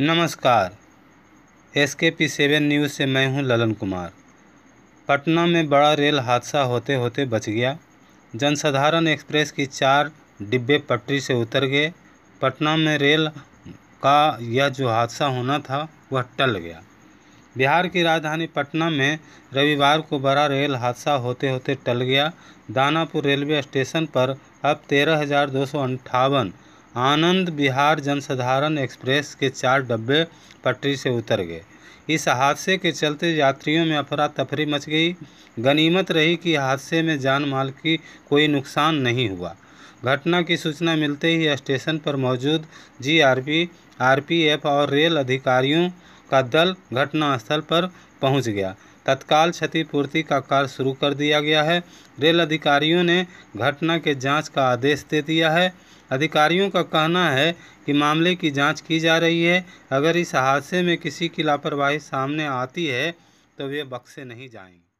नमस्कार एस के P seven news से मैं हूं ललन कुमार पटना में बड़ा रेल हादसा होते होते बच गया जनसाधारण एक्सप्रेस की चार डिब्बे पटरी से उतर गए पटना में रेल का यह जो हादसा होना था वह टल गया बिहार की राजधानी पटना में रविवार को बड़ा रेल हादसा होते होते टल गया दानापुर रेलवे स्टेशन पर अब तेरह हज़ार दो सौ अंठावन आनंद बिहार जनसाधारण एक्सप्रेस के चार डब्बे पटरी से उतर गए इस हादसे के चलते यात्रियों में अफरा तफरी मच गई गनीमत रही कि हादसे में जान माल की कोई नुकसान नहीं हुआ घटना की सूचना मिलते ही स्टेशन पर मौजूद जीआरपी, आरपीएफ और रेल अधिकारियों का दल घटनास्थल पर पहुंच गया तत्काल क्षतिपूर्ति का कार्य शुरू कर दिया गया है रेल अधिकारियों ने घटना के जांच का आदेश दे दिया है अधिकारियों का कहना है कि मामले की जांच की जा रही है अगर इस हादसे में किसी की लापरवाही सामने आती है तो वे बक्से नहीं जाएंगे